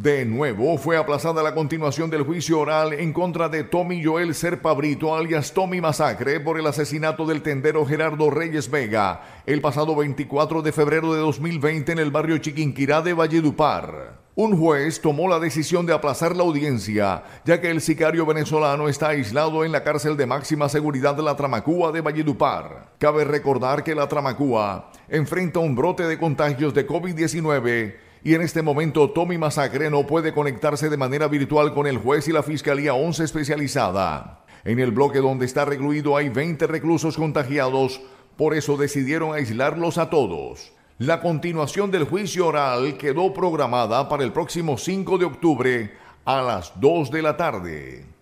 De nuevo, fue aplazada la continuación del juicio oral en contra de Tommy Joel Serpabrito alias Tommy Masacre, por el asesinato del tendero Gerardo Reyes Vega, el pasado 24 de febrero de 2020 en el barrio Chiquinquirá de Valledupar. Un juez tomó la decisión de aplazar la audiencia, ya que el sicario venezolano está aislado en la cárcel de máxima seguridad de la Tramacúa de Valledupar. Cabe recordar que la Tramacúa enfrenta un brote de contagios de COVID-19 y en este momento Tommy Masacre no puede conectarse de manera virtual con el juez y la Fiscalía 11 especializada. En el bloque donde está recluido hay 20 reclusos contagiados, por eso decidieron aislarlos a todos. La continuación del juicio oral quedó programada para el próximo 5 de octubre a las 2 de la tarde.